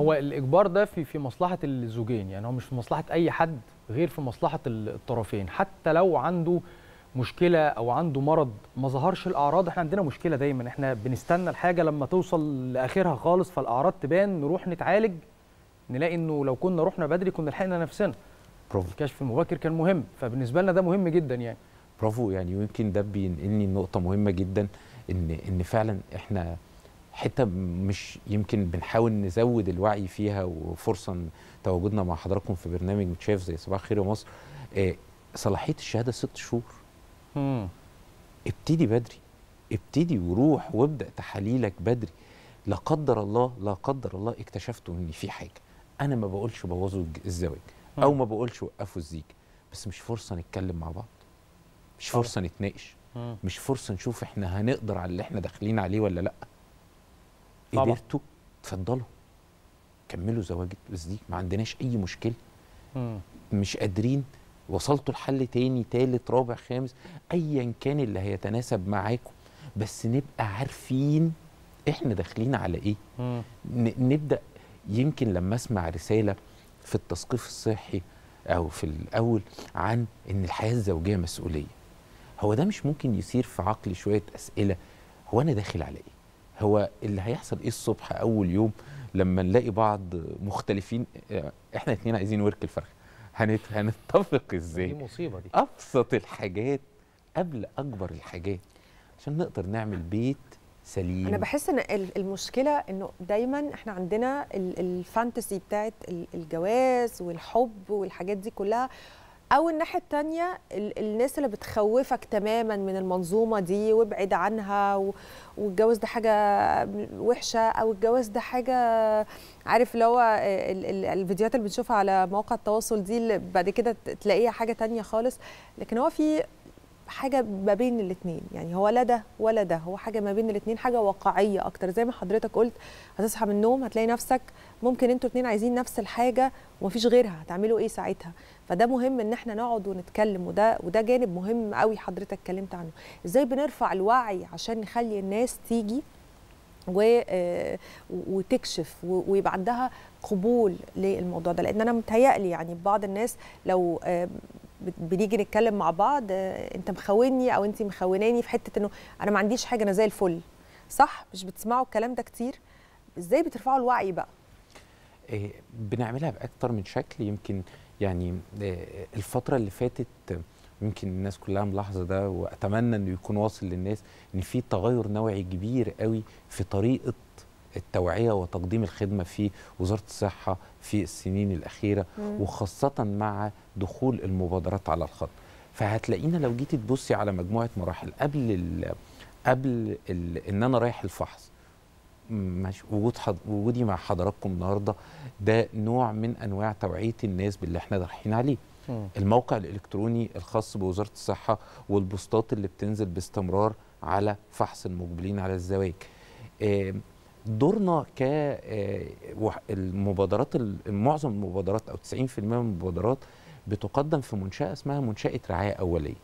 هو الاجبار ده في في مصلحه الزوجين يعني هو مش في مصلحه اي حد غير في مصلحه الطرفين حتى لو عنده مشكله او عنده مرض ما ظهرش الاعراض احنا عندنا مشكله دايما احنا بنستنى الحاجه لما توصل لاخرها خالص فالاعراض تبان نروح نتعالج نلاقي انه لو كنا رحنا بدري كنا لحقنا نفسنا برافو الكشف المبكر كان مهم فبالنسبه لنا ده مهم جدا يعني برافو يعني ويمكن ده بينقلني لنقطه مهمه جدا ان ان فعلا احنا حته مش يمكن بنحاول نزود الوعي فيها وفرصه تواجدنا مع حضراتكم في برنامج متشاف زي صباح خير يا مصر آه، صلاحيه الشهاده ست شهور مم. ابتدي بدري ابتدي وروح وابدا تحاليلك بدري لا قدر الله لا قدر الله اكتشفت ان في حاجه انا ما بقولش بوظوا الزواج او ما بقولش وقفوا الزيجه بس مش فرصه نتكلم مع بعض مش فرصه نتناقش مش فرصه نشوف احنا هنقدر على اللي احنا داخلين عليه ولا لا قدرتوا اتفضلوا كملوا زواج دي ما عندناش اي مشكله مش قادرين وصلتوا لحل تاني تالت رابع خامس ايا كان اللي هيتناسب معاكم بس نبقى عارفين احنا داخلين على ايه مم. نبدا يمكن لما اسمع رساله في التثقيف الصحي او في الاول عن ان الحياه الزوجيه مسؤوليه هو ده مش ممكن يثير في عقلي شويه اسئله هو انا داخل على ايه هو اللي هيحصل ايه الصبح اول يوم لما نلاقي بعض مختلفين آه، احنا الاثنين عايزين ورك الفرخ هنت... هنتفق ازاي دي مصيبه دي ابسط الحاجات قبل اكبر الحاجات عشان نقدر نعمل بيت سليم انا بحس ان المشكله انه دايما احنا عندنا الفانتسي بتاعت الجواز والحب والحاجات دي كلها او الناحيه الثانيه الناس اللي بتخوفك تماما من المنظومه دي وابعد عنها والجواز ده حاجه وحشه او الجواز ده حاجه عارف اللي هو الفيديوهات اللي بنشوفها على مواقع التواصل دي اللي بعد كده تلاقيها حاجه تانية خالص لكن هو في حاجه ما بين الاثنين يعني هو لا ده ولا ده هو حاجه ما بين الاثنين حاجه واقعيه اكتر زي ما حضرتك قلت هتصحى من النوم هتلاقي نفسك ممكن انتوا الاثنين عايزين نفس الحاجه ومفيش غيرها هتعملوا ايه ساعتها فده مهم ان احنا نقعد ونتكلم وده وده جانب مهم قوي حضرتك اتكلمت عنه ازاي بنرفع الوعي عشان نخلي الناس تيجي و... آه، وتكشف ويبقى عندها قبول للموضوع ده لان انا متهيألي يعني بعض الناس لو آه، بنيجي نتكلم مع بعض آه، انت مخوني او انت مخوناني في حته انه انا ما عنديش حاجه انا زي الفل صح مش بتسمعوا الكلام ده كتير ازاي بترفعوا الوعي بقى إيه بنعملها باكتر من شكل يمكن يعني إيه الفتره اللي فاتت يمكن الناس كلها ملاحظه ده واتمنى انه يكون واصل للناس ان في تغير نوعي كبير قوي في طريقه التوعية وتقديم الخدمة في وزارة الصحة في السنين الأخيرة مم. وخاصة مع دخول المبادرات على الخط فهتلاقينا لو جيتي تبصي على مجموعة مراحل قبل الـ قبل الـ ان انا رايح الفحص وجود حض... وجودي مع حضراتكم النهارده ده نوع من انواع توعيه الناس باللي احنا رايحين عليه م. الموقع الالكتروني الخاص بوزاره الصحه والبوستات اللي بتنزل باستمرار على فحص المقبلين على الزواج دورنا ك آه، المبادرات معظم المبادرات او 90% من المبادرات بتقدم في منشاه اسمها منشاه رعايه اوليه.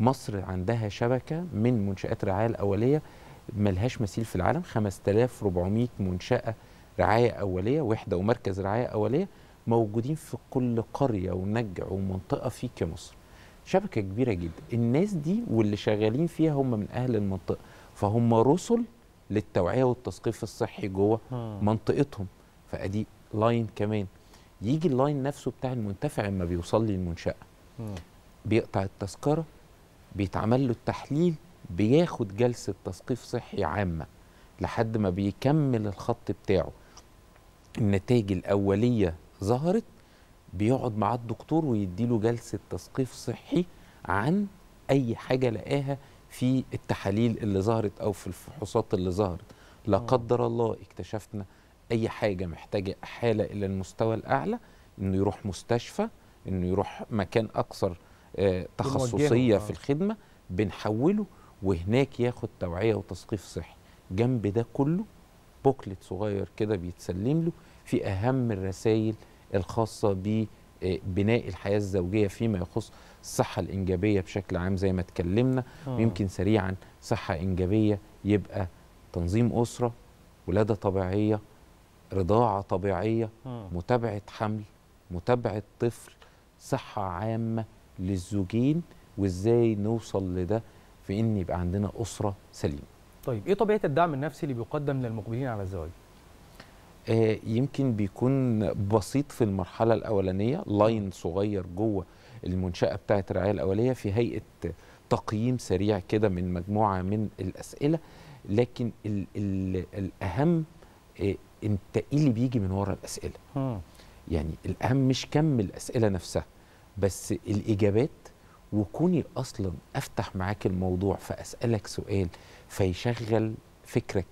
مصر عندها شبكه من منشات رعايه الاوليه ملهاش مثيل في العالم 5400 منشاه رعايه اوليه وحده ومركز رعايه اوليه موجودين في كل قريه ونجع ومنطقه في كمصر. شبكه كبيره جدا، الناس دي واللي شغالين فيها هم من اهل المنطقه فهم رسل للتوعيه والتثقيف الصحي جوه منطقتهم فادي لاين كمان يجي اللاين نفسه بتاع المنتفع لما بيوصل لي المنشاه بيقطع التذكره بيتعمل له التحليل بياخد جلسه تثقيف صحي عامه لحد ما بيكمل الخط بتاعه النتائج الاوليه ظهرت بيقعد مع الدكتور ويديله جلسه تثقيف صحي عن اي حاجه لقاها في التحاليل اللي ظهرت او في الفحوصات اللي ظهرت لا آه. قدر الله اكتشفنا اي حاجه محتاجه حاله الى المستوى الاعلى انه يروح مستشفى انه يروح مكان اكثر آه، تخصصيه آه. في الخدمه بنحوله وهناك ياخد توعيه وتثقيف صحي جنب ده كله بوكلت صغير كده بيتسلم له في اهم الرسائل الخاصه بيه آه، بناء الحياه الزوجيه فيما يخص الصحه الانجابيه بشكل عام زي ما اتكلمنا آه. يمكن سريعا صحه انجابيه يبقى تنظيم اسره ولاده طبيعيه رضاعه طبيعيه آه. متابعه حمل متابعه طفل صحه عامه للزوجين وازاي نوصل لده في ان يبقى عندنا اسره سليمه طيب ايه طبيعه الدعم النفسي اللي بيقدم للمقبلين على الزواج آه، يمكن بيكون بسيط في المرحله الاولانيه لاين صغير جوه المنشاه بتاعه الرعايه الاوليه في هيئه تقييم سريع كده من مجموعه من الاسئله لكن الـ الـ الاهم انت آه، ايه اللي بيجي من ورا الاسئله يعني الاهم مش كم الاسئله نفسها بس الاجابات وكوني اصلا افتح معاك الموضوع فاسالك سؤال فيشغل فكرك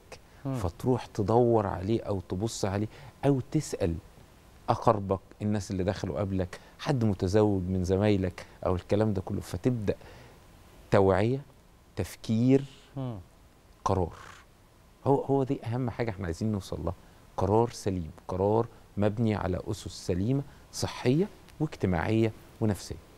فتروح تدور عليه او تبص عليه او تسال اقربك الناس اللي دخلوا قبلك حد متزوج من زمايلك او الكلام ده كله فتبدا توعيه تفكير قرار هو هو دي اهم حاجه احنا عايزين نوصل لها قرار سليم قرار مبني على اسس سليمه صحيه واجتماعيه ونفسيه